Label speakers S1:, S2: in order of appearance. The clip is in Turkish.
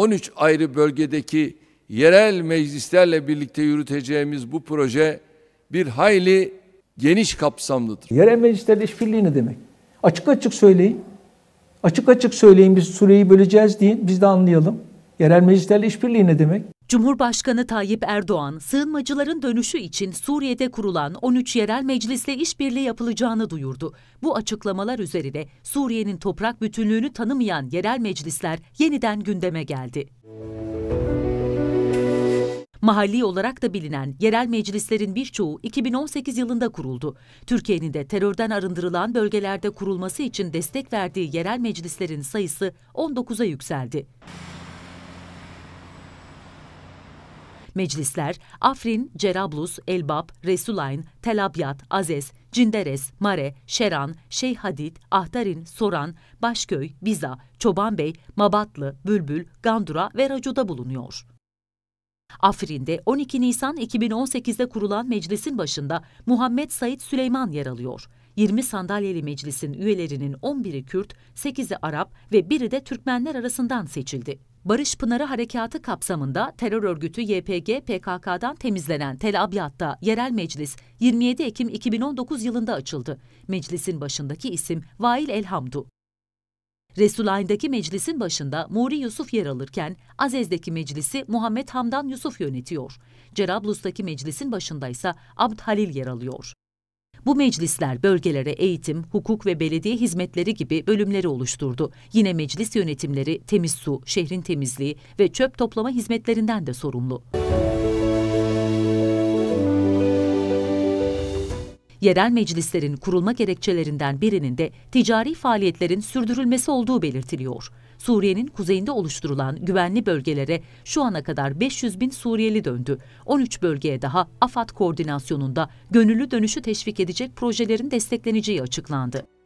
S1: 13 ayrı bölgedeki yerel meclislerle birlikte yürüteceğimiz bu proje bir hayli geniş kapsamlıdır. Yerel meclislerle işbirliği ne demek? Açık açık söyleyin. Açık açık söyleyin biz süreyi böleceğiz diye biz de anlayalım. Yerel meclislerle işbirliği ne demek?
S2: Cumhurbaşkanı Tayyip Erdoğan, sığınmacıların dönüşü için Suriye'de kurulan 13 yerel meclisle işbirliği yapılacağını duyurdu. Bu açıklamalar üzerine Suriye'nin toprak bütünlüğünü tanımayan yerel meclisler yeniden gündeme geldi. Mahalli olarak da bilinen yerel meclislerin birçoğu 2018 yılında kuruldu. Türkiye'nin de terörden arındırılan bölgelerde kurulması için destek verdiği yerel meclislerin sayısı 19'a yükseldi. Meclisler Afrin, Cerablus, Elbap, Resulayn, Tel Azes, Cinderes, Mare, Şeran, Şeyhadit, Hadid, Ahtarin, Soran, Başköy, Biza, Çobanbey, Mabatlı, Bülbül, Gandura ve Racu'da bulunuyor. Afrin'de 12 Nisan 2018'de kurulan meclisin başında Muhammed Said Süleyman yer alıyor. 20 sandalyeli meclisin üyelerinin 11'i Kürt, 8'i Arap ve 1'i de Türkmenler arasından seçildi. Barış Pınarı Harekatı kapsamında terör örgütü YPG PKK'dan temizlenen Tel Abyad'da yerel meclis 27 Ekim 2019 yılında açıldı. Meclisin başındaki isim Vail Elhamdu. Resulayn'daki meclisin başında Muri Yusuf yer alırken Azez'deki meclisi Muhammed Hamdan Yusuf yönetiyor. Cerablus'taki meclisin başında ise Abd Halil yer alıyor. Bu meclisler bölgelere eğitim, hukuk ve belediye hizmetleri gibi bölümleri oluşturdu. Yine meclis yönetimleri temiz su, şehrin temizliği ve çöp toplama hizmetlerinden de sorumlu. Yerel meclislerin kurulma gerekçelerinden birinin de ticari faaliyetlerin sürdürülmesi olduğu belirtiliyor. Suriye'nin kuzeyinde oluşturulan güvenli bölgelere şu ana kadar 500 bin Suriyeli döndü. 13 bölgeye daha AFAD koordinasyonunda gönüllü dönüşü teşvik edecek projelerin destekleneceği açıklandı.